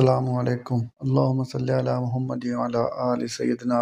अल्लाम अल्लाम सैदना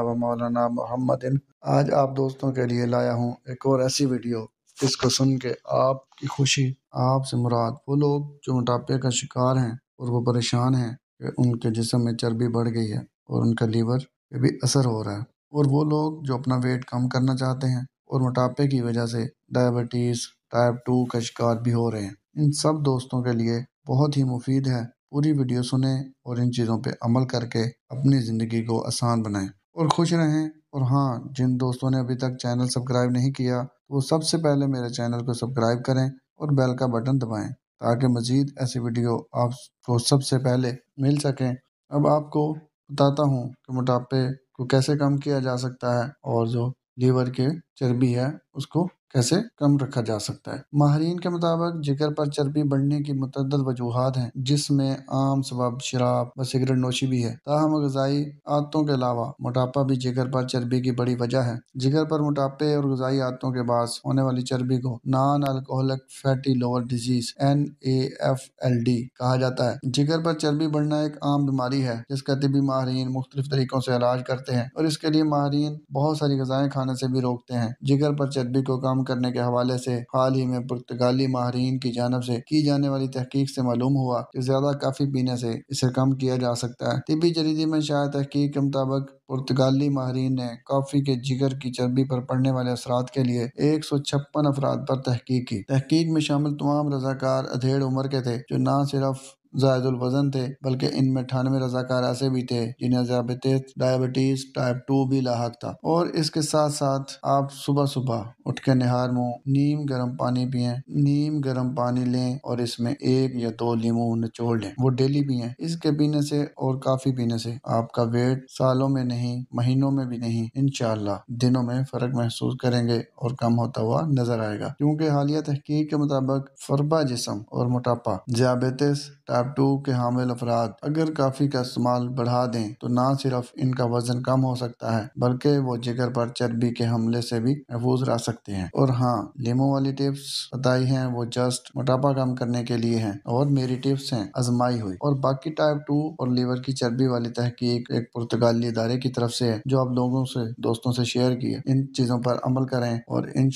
व मौलाना मोहम्मद आज आप दोस्तों के लिए लाया हूँ एक और ऐसी वीडियो जिसको सुन के आपकी खुशी आपसे मुराद वो लोग जो मोटापे का शिकार हैं और वो परेशान हैं कि उनके जिसम में चर्बी बढ़ गई है और उनका लीवर पे भी असर हो रहा है और वो लोग जो अपना वेट कम करना चाहते हैं और मोटापे की वजह से डायबिटीज़ टाइप टू का शिकार भी हो रहे हैं इन सब दोस्तों के लिए बहुत ही मुफीद है पूरी वीडियो सुने और इन चीज़ों पे अमल करके अपनी ज़िंदगी को आसान बनाएं और खुश रहें और हाँ जिन दोस्तों ने अभी तक चैनल सब्सक्राइब नहीं किया तो वो सबसे पहले मेरे चैनल को सब्सक्राइब करें और बेल का बटन दबाएं ताकि मज़ीद ऐसी वीडियो आपको सबसे पहले मिल सकें अब आपको बताता हूँ कि मोटापे को कैसे कम किया जा सकता है और जो लीवर के चर्बी है उसको कैसे कम रखा जा सकता है माहरीन के मुताबिक जिगर पर चर्बी बढ़ने की मतद वजूहत हैं जिसमें आम सबब शराब व सिगरेट नोशी भी है ताहम गजाई आदतों के अलावा मोटापा भी जिगर पर चर्बी की बड़ी वजह है जिगर पर मोटापे और गजाई आदतों के बाद होने वाली चर्बी को non alcoholic fatty liver disease N A F L D कहा जाता है जिगर पर चर्बी बढ़ना एक आम बीमारी है जिसका तबी माहरीन मुख्तलिफ तरीकों से इलाज करते हैं और इसके लिए माहरीन बहुत सारी गजाएं खाने से भी रोकते हैं जिगर पर चर्बी को कम करने के हवाले से हाल ही में पुर्तगाली माहरीन की जानब से की जाने वाली तहकीक से मालूम हुआ कि ज्यादा काफ़ी पीने से इसे कम किया जा सकता है तिबी जरीदी में शायद तहकीक के मुताबिक पुर्तगाली माहरीन ने कॉफ़ी के जिगर की चर्बी पर पड़ने वाले असरात के लिए एक सौ छप्पन अफराद पर तहकीक की तहकीक में शामिल तमाम रजाकार अधेड़ उम्र के थे जो न सिर्फ जायदुलवज़न थे बल्कि इनमें अठानवे रजाकार ऐसे भी थे जिन्हें जयाबतीस डायबिटीज टाइप टू भी लाक था और इसके साथ साथ आप सुबह सुबह उठ के निहार मुँह नीम गर्म पानी पिए नीम गर्म पानी लें और इसमें एक या दो लीमू निचोड़ लें वो डेली पिए इसके पीने से और काफी पीने से आपका वेट सालों में नहीं महीनों में भी नहीं इनशाला दिनों में फर्क महसूस करेंगे और कम होता हुआ नजर आएगा क्योंकि हालिया तहकीक के मुताबिक फरबा जिसम और मोटापा जयाबतीस टू के हामिल अफराद अगर काफ़ी का इस्तेमाल बढ़ा दें तो ना सिर्फ इनका वजन कम हो सकता है बल्कि वो जिगर पर चर्बी के हमले से भी महफूज रह सकते हैं और हाँ लेमो वाली टिप्स बताई हैं वो जस्ट मोटापा कम करने के लिए हैं और मेरी टिप्स हैं आजमाई हुई और बाकी टाइप टू और लीवर की चर्बी वाली तहकीक एक पुर्तगाली इदारे की तरफ से है जो आप लोगों से दोस्तों से शेयर की है इन चीजों पर अमल करें और इन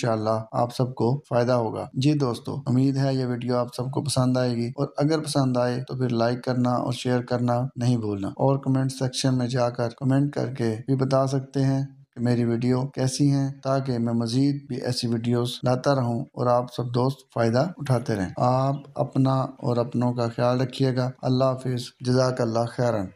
आप सबको फायदा होगा जी दोस्तों उम्मीद है ये वीडियो आप सबको पसंद आएगी और अगर पसंद आए आए तो फिर लाइक करना और शेयर करना नहीं भूलना और कमेंट सेक्शन में जाकर कमेंट करके भी बता सकते हैं कि मेरी वीडियो कैसी हैं ताकि मैं मज़ीद भी ऐसी वीडियोस लाता रहूं और आप सब दोस्त फ़ायदा उठाते रहें आप अपना और अपनों का ख्याल रखिएगा अल्लाह हाफिज़ अल्लाह खैरन